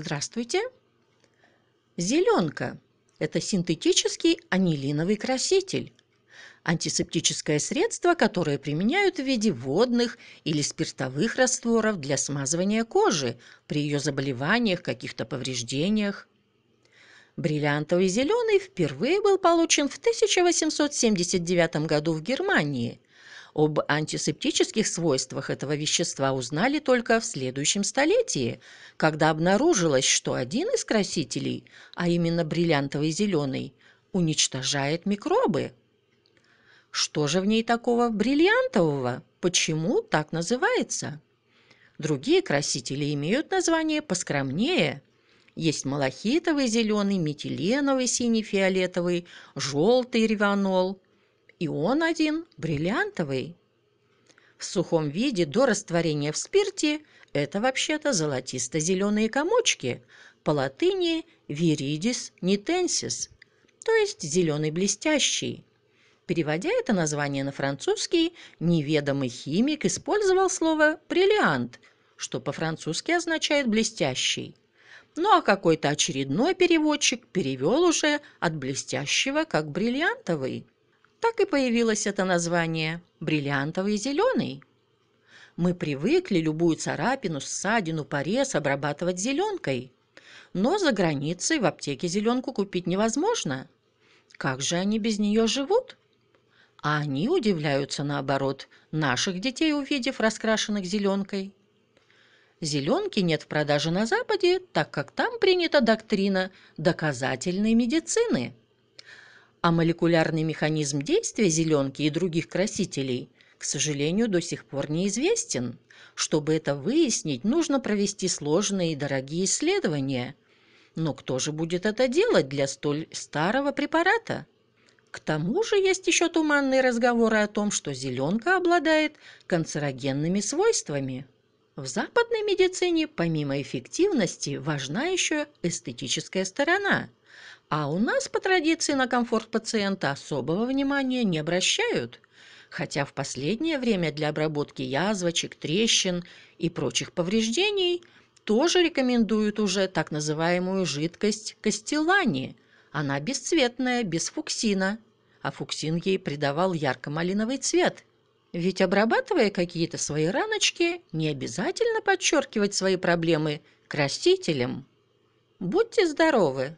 Здравствуйте. Зеленка – это синтетический анилиновый краситель, антисептическое средство, которое применяют в виде водных или спиртовых растворов для смазывания кожи при ее заболеваниях, каких-то повреждениях. Бриллиантовый зеленый впервые был получен в 1879 году в Германии об антисептических свойствах этого вещества узнали только в следующем столетии, когда обнаружилось, что один из красителей, а именно бриллиантовый зеленый, уничтожает микробы. Что же в ней такого бриллиантового? Почему так называется? Другие красители имеют название поскромнее. Есть малахитовый зеленый, метиленовый, синий-фиолетовый, желтый реванол – и он один бриллиантовый. В сухом виде до растворения в спирте это вообще-то золотисто-зеленые комочки, по латыни «viridis nitensis», то есть «зеленый блестящий». Переводя это название на французский, неведомый химик использовал слово «бриллиант», что по-французски означает «блестящий». Ну а какой-то очередной переводчик перевел уже от блестящего как бриллиантовый. Так и появилось это название «бриллиантовый зеленый». Мы привыкли любую царапину, ссадину, порез обрабатывать зеленкой. Но за границей в аптеке зеленку купить невозможно. Как же они без нее живут? А они удивляются, наоборот, наших детей, увидев раскрашенных зеленкой. Зеленки нет в продаже на Западе, так как там принята доктрина доказательной медицины – а молекулярный механизм действия зеленки и других красителей, к сожалению, до сих пор неизвестен. Чтобы это выяснить, нужно провести сложные и дорогие исследования. Но кто же будет это делать для столь старого препарата? К тому же есть еще туманные разговоры о том, что зеленка обладает канцерогенными свойствами. В западной медицине, помимо эффективности, важна еще эстетическая сторона – а у нас по традиции на комфорт пациента особого внимания не обращают, хотя в последнее время для обработки язвочек, трещин и прочих повреждений тоже рекомендуют уже так называемую жидкость кастелани. Она бесцветная, без фуксина, а фуксин ей придавал ярко-малиновый цвет. Ведь обрабатывая какие-то свои раночки, не обязательно подчеркивать свои проблемы красителем. Будьте здоровы!